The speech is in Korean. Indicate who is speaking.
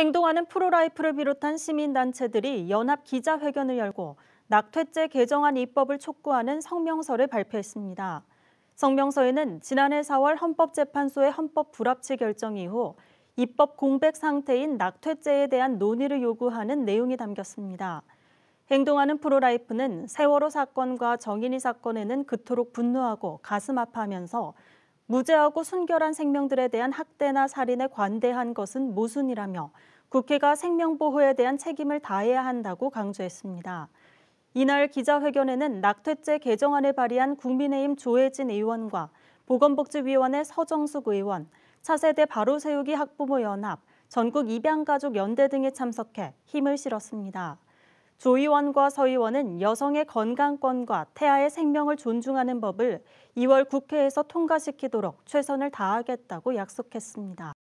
Speaker 1: 행동하는 프로라이프를 비롯한 시민단체들이 연합 기자회견을 열고 낙태죄 개정안 입법을 촉구하는 성명서를 발표했습니다. 성명서에는 지난해 4월 헌법재판소의 헌법 불합치 결정 이후 입법 공백 상태인 낙태죄에 대한 논의를 요구하는 내용이 담겼습니다. 행동하는 프로라이프는 세월호 사건과 정인이 사건에는 그토록 분노하고 가슴 아파하면서 무죄하고 순결한 생명들에 대한 학대나 살인에 관대한 것은 모순이라며 국회가 생명보호에 대한 책임을 다해야 한다고 강조했습니다. 이날 기자회견에는 낙태죄 개정안을 발의한 국민의힘 조혜진 의원과 보건복지위원회 서정숙 의원, 차세대 바로 세우기 학부모 연합, 전국 입양가족 연대 등이 참석해 힘을 실었습니다. 조 의원과 서 의원은 여성의 건강권과 태아의 생명을 존중하는 법을 2월 국회에서 통과시키도록 최선을 다하겠다고 약속했습니다.